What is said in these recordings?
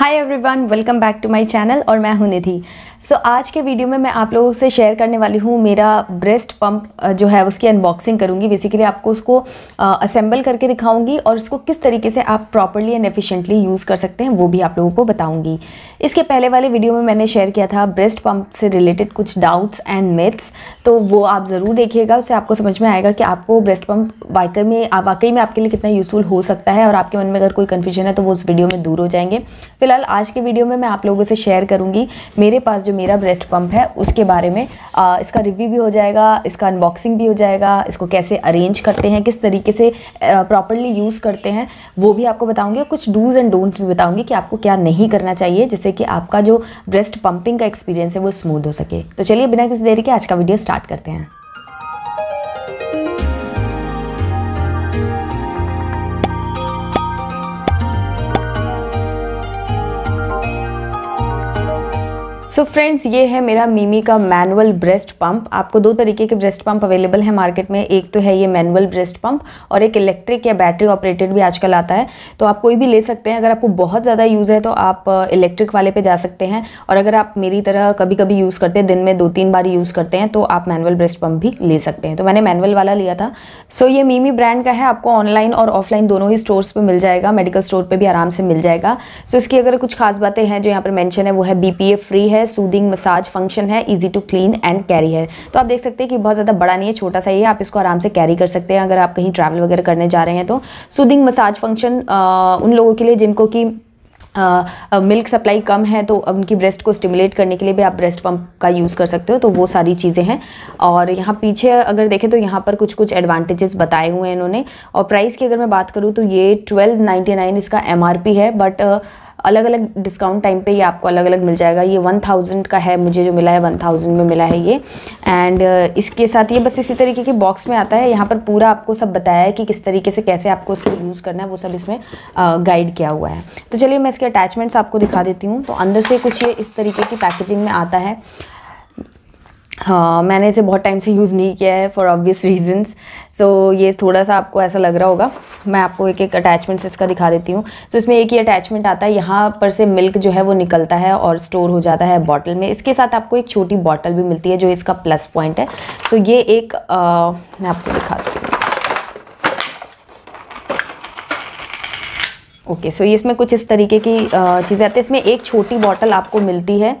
hi everyone welcome back to my channel और मैं हूं निधि सो so, आज के वीडियो में मैं आप लोगों से शेयर करने वाली हूं मेरा ब्रेस्ट पंप जो है उसकी अनबॉक्सिंग करूंगी बेसिकली आपको उसको असेंबल करके दिखाऊंगी और उसको किस तरीके से आप प्रॉपरली एंड एफिशिएंटली यूज़ कर सकते हैं वो भी आप लोगों को बताऊंगी इसके पहले वाले वीडियो में मैंने शेयर किया था ब्रेस्ट पम्प से रिलेटेड कुछ डाउट्स एंड मिथ्स तो वो आप ज़रूर देखिएगा उससे आपको समझ में आएगा कि आपको ब्रेस्ट पम्प वाकई में वाकई में आपके लिए कितना यूज़फुल हो सकता है और आपके मन में अगर कोई कन्फ्यूजन है तो वो उस वीडियो में दूर हो जाएंगे फिलहाल आज के वीडियो में मैं आप लोगों से शेयर करूँगी मेरे पास जो मेरा ब्रेस्ट पम्प है उसके बारे में आ, इसका रिव्यू भी हो जाएगा इसका अनबॉक्सिंग भी हो जाएगा इसको कैसे अरेंज करते हैं किस तरीके से प्रॉपरली यूज़ करते हैं वो भी आपको बताऊँगी और कुछ डूज एंड डोंट्स भी बताऊँगी कि आपको क्या नहीं करना चाहिए जिससे कि आपका जो ब्रेस्ट पम्पिंग का एक्सपीरियंस है वो स्मूथ हो सके तो चलिए बिना किसी देरी के आज का वीडियो स्टार्ट करते हैं सो so फ्रेंड्स ये है मेरा मीमी का मैनुअल ब्रेस्ट पंप आपको दो तरीके के ब्रेस्ट पंप अवेलेबल है मार्केट में एक तो है ये मैनुअल ब्रेस्ट पंप और एक इलेक्ट्रिक या बैटरी ऑपरेटेड भी आजकल आता है तो आप कोई भी ले सकते हैं अगर आपको बहुत ज़्यादा यूज़ है तो आप इलेक्ट्रिक वाले पे जा सकते हैं और अगर आप मेरी तरह कभी कभी यूज़ करते हैं दिन में दो तीन बार यूज़ करते हैं तो आप मैनुअल ब्रेस्ट पंप भी ले सकते हैं तो मैंने मैनुअल वाला लिया था सो so, ये मीमी ब्रांड का है आपको ऑनलाइन और ऑफलाइन दोनों ही स्टोर्स पर मिल जाएगा मेडिकल स्टोर पर भी आराम से मिल जाएगा सो so, इसकी अगर कुछ खास बातें हैं जो यहाँ पर मैंशन है वो है बी फ्री है है सूदिंग मसाज फंक्शन है easy to clean and carry है तो आप देख सकते हैं कि बहुत ज़्यादा बड़ा नहीं है छोटा सा ही है आप इसको आराम से कैरी कर सकते हैं अगर आप कहीं ट्रैवल वगैरह करने जा रहे हैं तो सूदिंग मसाज फंक्शन उन लोगों के लिए जिनको कि मिल्क uh, सप्लाई कम है तो उनकी ब्रेस्ट को स्टिमुलेट करने के लिए भी आप ब्रेस्ट पंप का यूज़ कर सकते हो तो वो सारी चीज़ें हैं और यहाँ पीछे अगर देखें तो यहाँ पर कुछ कुछ एडवांटेजेस बताए हुए हैं इन्होंने और प्राइस की अगर मैं बात करूँ तो ये 1299 इसका एमआरपी है बट uh, अलग अलग डिस्काउंट टाइम पे ये आपको अलग अलग मिल जाएगा ये वन थाउजेंड का है मुझे जो मिला है वन थाउजेंड में मिला है ये एंड इसके साथ ये बस इसी तरीके के बॉक्स में आता है यहाँ पर पूरा आपको सब बताया है कि किस तरीके से कैसे आपको उसको यूज़ करना है वो सब इसमें गाइड किया हुआ है तो चलिए मैं इसके अटैचमेंट्स आपको दिखा देती हूँ तो अंदर से कुछ ये इस तरीके की पैकेजिंग में आता है हाँ मैंने इसे बहुत टाइम से यूज़ नहीं किया है फॉर ऑब्वियस रीजंस सो ये थोड़ा सा आपको ऐसा लग रहा होगा मैं आपको एक एक से इसका दिखा देती हूँ तो इसमें एक ही अटैचमेंट आता है यहाँ पर से मिल्क जो है वो निकलता है और स्टोर हो जाता है बॉटल में इसके साथ आपको एक छोटी बॉटल भी मिलती है जो इसका प्लस पॉइंट है सो तो ये एक आ, मैं आपको दिखाती हूँ ओके सो ये इसमें कुछ इस तरीके की चीज़ें आती है इसमें एक छोटी बॉटल आपको मिलती है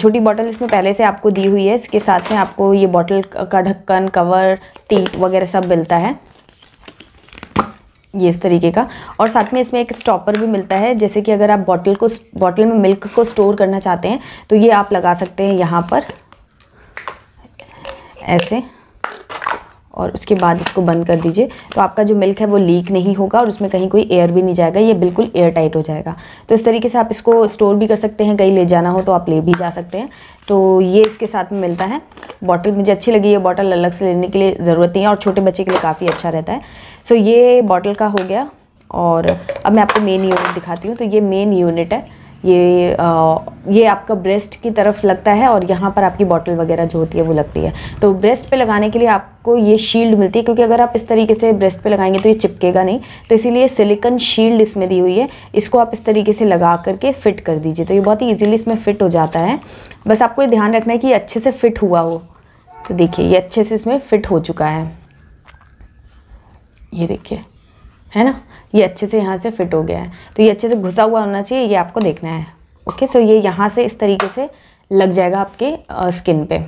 छोटी बॉटल इसमें पहले से आपको दी हुई है इसके साथ में आपको ये बॉटल का ढक्कन कवर टीट वगैरह सब मिलता है ये इस तरीके का और साथ में इसमें एक स्टॉपर भी मिलता है जैसे कि अगर आप बॉटल को बॉटल में मिल्क को स्टोर करना चाहते हैं तो ये आप लगा सकते हैं यहाँ पर ऐसे और उसके बाद इसको बंद कर दीजिए तो आपका जो मिल्क है वो लीक नहीं होगा और उसमें कहीं कोई एयर भी नहीं जाएगा ये बिल्कुल एयर टाइट हो जाएगा तो इस तरीके से आप इसको स्टोर भी कर सकते हैं कहीं ले जाना हो तो आप ले भी जा सकते हैं तो ये इसके साथ में मिलता है बॉटल मुझे अच्छी लगी ये बॉटल अलग से लेने के लिए ज़रूरत नहीं है और छोटे बच्चे के लिए काफ़ी अच्छा रहता है सो ये बॉटल का हो गया और अब मैं आपको मेन यूनिट दिखाती हूँ तो ये मेन यूनिट है ये आ, ये आपका ब्रेस्ट की तरफ लगता है और यहाँ पर आपकी बॉटल वगैरह जो होती है वो लगती है तो ब्रेस्ट पे लगाने के लिए आपको ये शील्ड मिलती है क्योंकि अगर आप इस तरीके से ब्रेस्ट पे लगाएंगे तो ये चिपकेगा नहीं तो इसीलिए सिलिकन शील्ड इसमें दी हुई है इसको आप इस तरीके से लगा करके फ़िट कर दीजिए तो ये बहुत ही ईजिली इसमें फ़िट हो जाता है बस आपको ये ध्यान रखना है कि अच्छे से फ़िट हुआ हो तो देखिए ये अच्छे से इसमें फ़िट हो चुका है ये देखिए है ना ये अच्छे से यहाँ से फिट हो गया है तो ये अच्छे से घुसा हुआ होना चाहिए ये आपको देखना है ओके सो ये यहाँ से इस तरीके से लग जाएगा आपके स्किन पे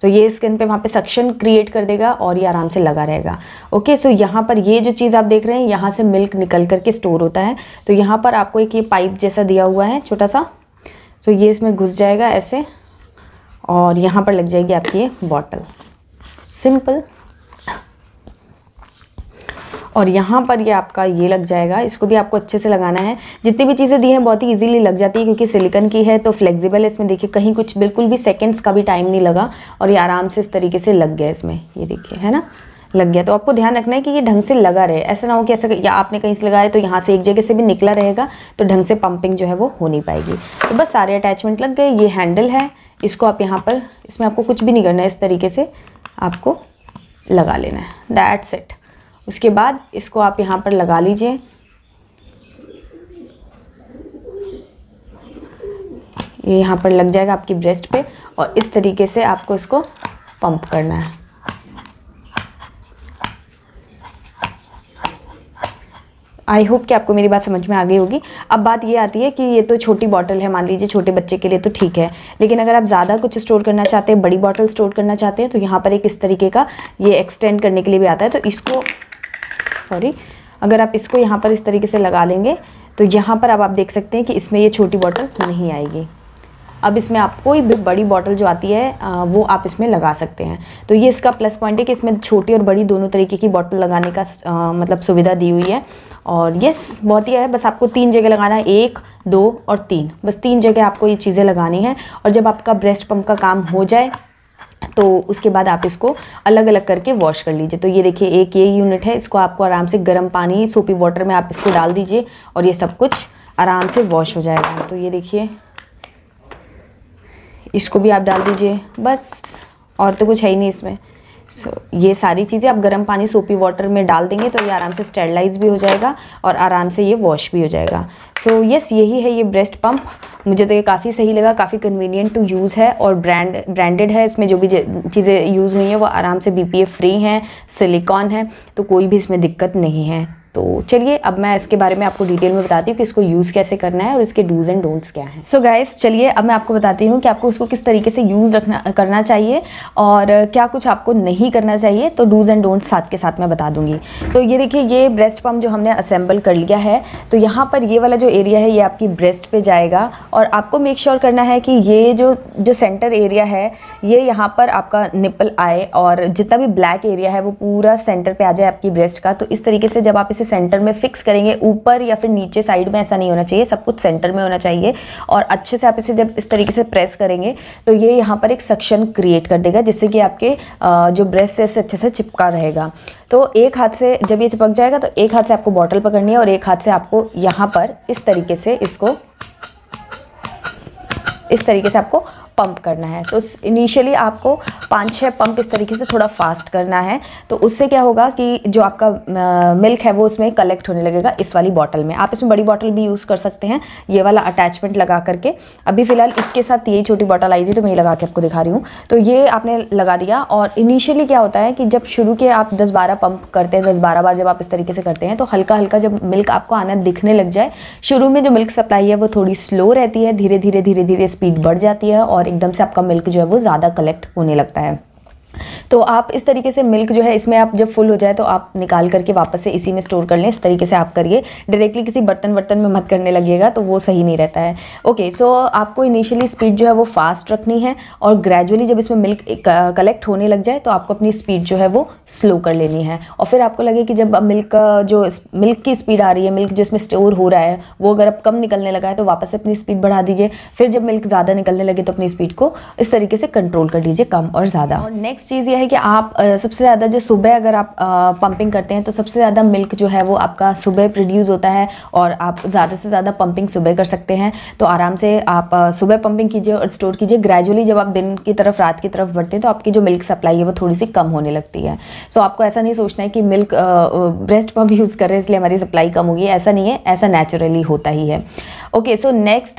तो ये स्किन पे वहाँ पे सक्शन क्रिएट कर देगा और ये आराम से लगा रहेगा ओके सो यहाँ पर ये जो चीज़ आप देख रहे हैं यहाँ से मिल्क निकल करके स्टोर होता है तो यहाँ पर आपको एक ये पाइप जैसा दिया हुआ है छोटा सा सो ये इसमें घुस जाएगा ऐसे और यहाँ पर लग जाएगी आपकी ये बॉटल सिंपल और यहाँ पर ये आपका ये लग जाएगा इसको भी आपको अच्छे से लगाना है जितनी भी चीज़ें दी हैं बहुत ही ईजिली लग जाती है क्योंकि सिलिकन की है तो फ्लेक्सिबल है इसमें देखिए कहीं कुछ बिल्कुल भी सेकेंड्स का भी टाइम नहीं लगा और ये आराम से इस तरीके से लग गया इसमें ये देखिए है ना लग गया तो आपको ध्यान रखना है कि ये ढंग से लगा रहे ऐसा ना हो कि ऐसा या आपने कहीं से लगाया तो यहाँ से एक जगह से भी निकला रहेगा तो ढंग से पंपिंग जो है वो हो नहीं पाएगी तो बस सारे अटैचमेंट लग गए ये हैंडल है इसको आप यहाँ पर इसमें आपको कुछ भी नहीं करना है इस तरीके से आपको लगा लेना है दैट्स इट उसके बाद इसको आप यहाँ पर लगा लीजिए ये यहाँ पर लग जाएगा आपकी ब्रेस्ट पे और इस तरीके से आपको इसको पंप करना है आई होप कि आपको मेरी बात समझ में आ गई होगी अब बात ये आती है कि ये तो छोटी बॉटल है मान लीजिए छोटे बच्चे के लिए तो ठीक है लेकिन अगर आप ज़्यादा कुछ स्टोर करना चाहते हैं बड़ी बॉटल स्टोर करना चाहते हैं तो यहाँ पर एक इस तरीके का ये एक्सटेंड करने के लिए भी आता है तो इसको सॉरी अगर आप इसको यहाँ पर इस तरीके से लगा लेंगे तो यहाँ पर अब आप देख सकते हैं कि इसमें ये छोटी बॉटल नहीं आएगी अब इसमें आप कोई भी बड़ी बॉटल जो आती है वो आप इसमें लगा सकते हैं तो ये इसका प्लस पॉइंट है कि इसमें छोटी और बड़ी दोनों तरीके की बॉटल लगाने का आ, मतलब सुविधा दी हुई है और यस बहुत ही है बस आपको तीन जगह लगाना है एक दो और तीन बस तीन जगह आपको ये चीज़ें लगानी है और जब आपका ब्रेस्ट पम्प का काम हो जाए तो उसके बाद आप इसको अलग अलग करके वॉश कर लीजिए तो ये देखिए एक ये यूनिट है इसको आपको आराम से गर्म पानी सोपी वाटर में आप इसको डाल दीजिए और ये सब कुछ आराम से वॉश हो जाएगा तो ये देखिए इसको भी आप डाल दीजिए बस और तो कुछ है ही नहीं इसमें सो ये सारी चीज़ें आप गर्म पानी सोपी वाटर में डाल देंगे तो ये आराम से स्टेरलाइज भी हो जाएगा और आराम से ये वॉश भी हो जाएगा सो यस यही है ये ब्रेस्ट पंप मुझे तो ये काफ़ी सही लगा काफ़ी कन्वीनियंट टू यूज़ है और ब्रांड ब्रांडेड है इसमें जो भी चीज़ें यूज़ हुई हैं वो आराम से बी फ्री हैं सिलिकॉन है तो कोई भी इसमें दिक्कत नहीं है तो चलिए अब मैं इसके बारे में आपको डिटेल में बताती हूँ कि इसको यूज़ कैसे करना है और इसके डूज एंड डोंट्स क्या हैं सो गाइस चलिए अब मैं आपको बताती हूँ कि आपको उसको किस तरीके से यूज़ रखना करना चाहिए और क्या कुछ आपको नहीं करना चाहिए तो डूज एंड डोंट्स साथ के साथ मैं बता दूंगी तो ये देखिए ये ब्रेस्ट पम्प जो हमने असेंबल कर लिया है तो यहाँ पर ये वाला जो एरिया है ये आपकी ब्रेस्ट पर जाएगा और आपको मेक श्योर sure करना है कि ये जो जो सेंटर एरिया है ये यहाँ पर आपका निपल आए और जितना भी ब्लैक एरिया है वो पूरा सेंटर पर आ जाए आपकी ब्रेस्ट का तो इस तरीके से जब आप इसे इसे सेंटर में फिक्स करेंगे ऊपर या फिर नीचे साइड में ऐसा नहीं होना चाहिए सब कुछ सेंटर में होना चाहिए और अच्छे से आप इसे जब इस तरीके से प्रेस करेंगे तो ये यहाँ पर एक सक्शन क्रिएट कर देगा जिससे कि आपके जो ब्रेस है अच्छे से चिपका रहेगा तो एक हाथ से जब ये चिपक जाएगा तो एक हाथ से आपको बॉटल पकड़नी है और एक हाथ से आपको यहाँ पर इस तरीके से इसको इस तरीके से आपको पंप करना है तो इनिशियली आपको पाँच छः पंप इस तरीके से थोड़ा फास्ट करना है तो उससे क्या होगा कि जो आपका मिल्क है वो उसमें कलेक्ट होने लगेगा इस वाली बॉटल में आप इसमें बड़ी बॉटल भी यूज़ कर सकते हैं ये वाला अटैचमेंट लगा करके अभी फ़िलहाल इसके साथ यही छोटी बॉटल आई थी तो मैं ये लगा के आपको दिखा रही हूँ तो ये आपने लगा दिया और इनिशियली क्या होता है कि जब शुरू के आप दस बारह पंप करते हैं दस बारह बार जब आप इस तरीके से करते हैं तो हल्का हल्का जब मिल्क आपको आना दिखने लग जाए शुरू में जो मिल्क सप्लाई है वो थोड़ी स्लो रहती है धीरे धीरे धीरे धीरे स्पीड बढ़ जाती है और और एकदम से आपका मिल्क जो है वो ज़्यादा कलेक्ट होने लगता है तो आप इस तरीके से मिल्क जो है इसमें आप जब फुल हो जाए तो आप निकाल करके वापस से इसी में स्टोर कर लें इस तरीके से आप करिए डायरेक्टली किसी बर्तन वर्तन में मत करने लगेगा तो वो सही नहीं रहता है ओके सो आपको इनिशियली स्पीड जो है वो फास्ट रखनी है और ग्रेजुअली जब इसमें मिल्क कलेक्ट होने लग जाए तो आपको अपनी स्पीड जो है वो स्लो कर लेनी है और फिर आपको लगे कि जब मिल्क जो मिल्क की स्पीड आ रही है मिल्क जो इसमें स्टोर हो रहा है वो अगर अब कम निकलने लगा है तो वापस से अपनी स्पीड बढ़ा दीजिए फिर जब मिल्क ज़्यादा निकलने लगे तो अपनी स्पीड को इस तरीके से कंट्रोल कर लीजिए कम और ज़्यादा और नेक्स्ट चीज़ यह है कि आप सबसे ज़्यादा जो सुबह अगर आप पंपिंग करते हैं तो सबसे ज़्यादा मिल्क जो है वो आपका सुबह प्रोड्यूस होता है और आप ज़्यादा से ज़्यादा पंपिंग सुबह कर सकते हैं तो आराम से आप सुबह पंपिंग कीजिए और स्टोर कीजिए ग्रेजुअली जब आप दिन की तरफ रात की तरफ बढ़ते हैं तो आपकी जो मिल्क सप्लाई है वो थोड़ी सी कम होने लगती है सो आपको ऐसा नहीं सोचना है कि मिल्क ब्रेस्ट पम्प यूज़ कर रहे हैं इसलिए हमारी सप्लाई कम होगी ऐसा नहीं है ऐसा नेचुरली होता ही है ओके सो नेक्स्ट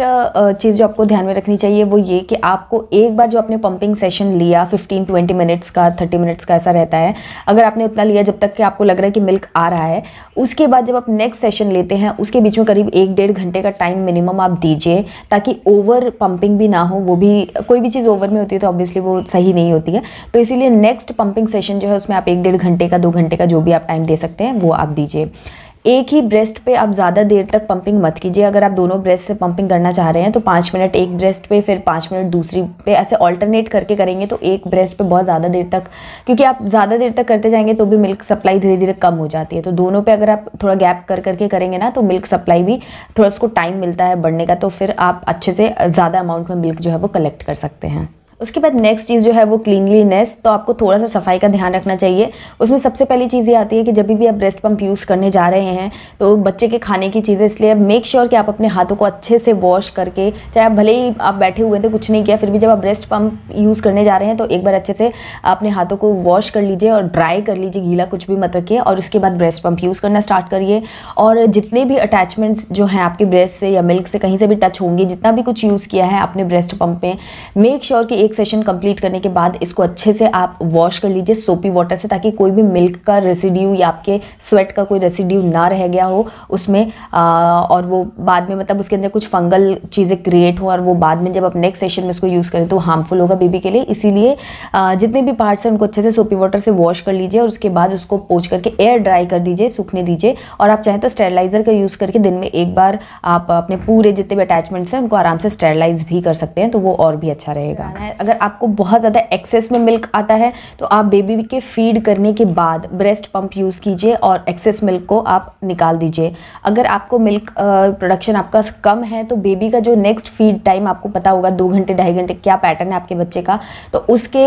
चीज़ जो आपको ध्यान में रखनी चाहिए वो ये कि आपको एक बार जो आपने पंपिंग सेशन लिया 15 20 मिनट्स का 30 मिनट्स का ऐसा रहता है अगर आपने उतना लिया जब तक कि आपको लग रहा है कि मिल्क आ रहा है उसके बाद जब आप नेक्स्ट सेशन लेते हैं उसके बीच में करीब एक डेढ़ घंटे का टाइम मिनिमम आप दीजिए ताकि ओवर पंपिंग भी ना हो वो भी कोई भी चीज़ ओवर में होती है तो ऑब्वियसली वो सही नहीं होती है तो इसीलिए नेक्स्ट पंपिंग सेशन जो है उसमें आप एक डेढ़ घंटे का दो घंटे का जो भी आप टाइम दे सकते हैं वो आप दीजिए एक ही ब्रेस्ट पे आप ज़्यादा देर तक पंपिंग मत कीजिए अगर आप दोनों ब्रेस्ट से पंपिंग करना चाह रहे हैं तो पाँच मिनट एक ब्रेस्ट पे फिर पाँच मिनट दूसरी पे ऐसे ऑल्टरनेट करके करेंगे तो एक ब्रेस्ट पे बहुत ज़्यादा देर तक क्योंकि आप ज़्यादा देर तक करते जाएंगे तो भी मिल्क सप्लाई धीरे धीरे कम हो जाती है तो दोनों पर अगर आप थोड़ा गैप कर करके करेंगे ना तो मिल्क सप्लाई भी थोड़ा उसको टाइम मिलता है बढ़ने का तो फिर आप अच्छे से ज़्यादा अमाउंट में मिल्क जो है वो कलेक्ट कर सकते हैं उसके बाद नेक्स्ट चीज़ जो है वो क्लीनलीनेस तो आपको थोड़ा सा सफाई का ध्यान रखना चाहिए उसमें सबसे पहली चीज़ ये आती है कि जब भी आप ब्रेस्ट पम्प यूज़ करने जा रहे हैं तो बच्चे के खाने की चीज़ें इसलिए अब मेक श्योर कि आप अपने हाथों को अच्छे से वॉश करके चाहे आप भले ही आप बैठे हुए थे कुछ नहीं किया फिर भी जब आप ब्रेस्ट पम्प यूज़ करने जा रहे हैं तो एक बार अच्छे से अपने हाथों को वॉश कर लीजिए और ड्राई कर लीजिए गीला कुछ भी मत रखिए और उसके बाद ब्रेस्ट पम्प यूज़ करना स्टार्ट करिए और जितने भी अटैचमेंट्स जो हैं आपके ब्रेस्ट से या मिल्क से कहीं से भी टच होंगे जितना भी कुछ यूज़ किया है आपने ब्रेस्ट पम्प में मेक श्योर कि एक एक सेशन कंप्लीट करने के बाद इसको अच्छे से आप वॉश कर लीजिए सोपी वाटर से ताकि कोई भी मिल्क का रेसिड्यू या आपके स्वेट का कोई रेसिड्यू ना रह गया हो उसमें आ, और वो बाद में मतलब उसके अंदर कुछ फंगल चीज़ें क्रिएट हो और वो बाद में जब आप नेक्स्ट सेशन में इसको यूज़ करें तो हार्मफुल होगा बेबी के लिए इसीलिए जितने भी पार्ट्स हैं उनको अच्छे से सोपी वाटर से वॉश कर लीजिए और उसके बाद उसको पोच करके एयर ड्राई कर दीजिए सूखने दीजिए और आप चाहें तो स्टेरलाइज़र का यूज़ करके दिन में एक बार आप अपने पूरे जितने भी अटैचमेंट्स हैं उनको आराम से स्टेरलाइज भी कर सकते हैं तो वो और भी अच्छा रहेगा अगर आपको बहुत ज़्यादा एक्सेस में मिल्क आता है तो आप बेबी के फीड करने के बाद ब्रेस्ट पंप यूज़ कीजिए और एक्सेस मिल्क को आप निकाल दीजिए अगर आपको मिल्क प्रोडक्शन आपका कम है तो बेबी का जो नेक्स्ट फीड टाइम आपको पता होगा दो घंटे ढाई घंटे क्या पैटर्न है आपके बच्चे का तो उसके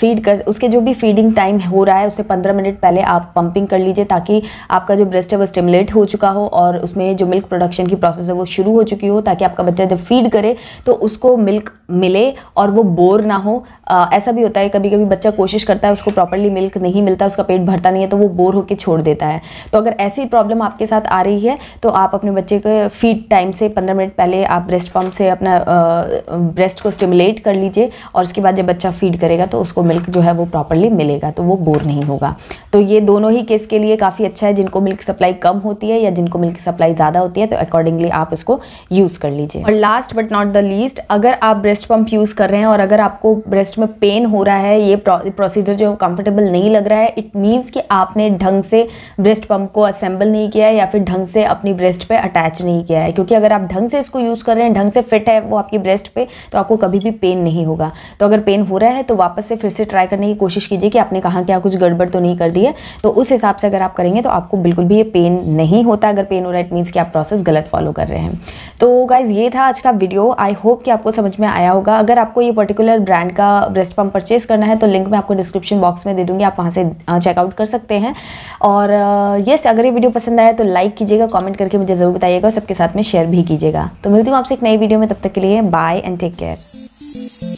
फीड कर उसके जो भी फीडिंग टाइम हो रहा है उससे पंद्रह मिनट पहले आप पंपिंग कर लीजिए ताकि आपका जो ब्रेस्ट है वो स्टिमुलेट हो चुका हो और उसमें जो मिल्क प्रोडक्शन की प्रोसेस है वो शुरू हो चुकी हो ताकि आपका बच्चा जब फीड करे तो उसको मिल्क मिले और वो बोर ना हो आ, ऐसा भी होता है कभी कभी बच्चा कोशिश करता है उसको प्रॉपरली मिल्क नहीं मिलता उसका पेट भरता नहीं है तो वो बोर होकर छोड़ देता है तो अगर ऐसी प्रॉब्लम आपके साथ आ रही है तो आप अपने बच्चे के फीड टाइम से पंद्रह मिनट पहले आप ब्रेस्ट पम्प से अपना ब्रेस्ट को स्टिमुलेट कर लीजिए और उसके बाद जब बच्चा फीड करेगा तो उसको मिल्क जो है वो प्रॉपरली मिलेगा तो वो बोर नहीं होगा तो ये दोनों ही केस के लिए काफ़ी अच्छा है जिनको मिल्क सप्लाई कम होती है या जिनको मिल्क सप्लाई ज़्यादा होती है तो अकॉर्डिंगली आप इसको यूज़ कर लीजिए और last but not the least अगर आप ब्रेस्ट पम्प यूज़ कर रहे हैं और अगर आपको ब्रेस्ट उसमें पेन हो रहा है ये प्रोसीजर जो कंफर्टेबल नहीं लग रहा है इट मीन्स कि आपने ढंग से ब्रेस्ट पंप को असेंबल नहीं किया है या फिर ढंग से अपनी ब्रेस्ट पे अटैच नहीं किया है क्योंकि अगर आप ढंग से इसको यूज़ कर रहे हैं ढंग से फिट है वो आपकी ब्रेस्ट पर तो आपको कभी भी पेन नहीं होगा तो अगर पेन हो रहा है तो वापस से फिर से ट्राई करने की कोशिश कीजिए कि आपने कहाँ क्या कुछ गड़बड़ तो नहीं कर दी है तो उस हिसाब से अगर आप करेंगे तो आपको बिल्कुल भी ये पेन नहीं होता अगर पेन हो रहा है इट मीन्स कि आप प्रोसेस गलत फॉलो कर रहे हैं तो गाइज़ ये था आज का वीडियो आई होप कि आपको समझ में आया होगा अगर आपको ये पर्टिकुलर ब्रांड का ब्रेस्ट पम्प परचेज करना है तो लिंक मैं आपको डिस्क्रिप्शन बॉक्स में दे दूँगी आप वहाँ से चेकआउट कर सकते हैं और येस अगर ये वीडियो पसंद आया तो लाइक कीजिएगा कॉमेंट करके मुझे ज़रूर बताइएगा सबके साथ में शेयर भी कीजिएगा तो मिलती हूँ आपसे एक नई वीडियो में तब तक के लिए बाय एंड टेक केयर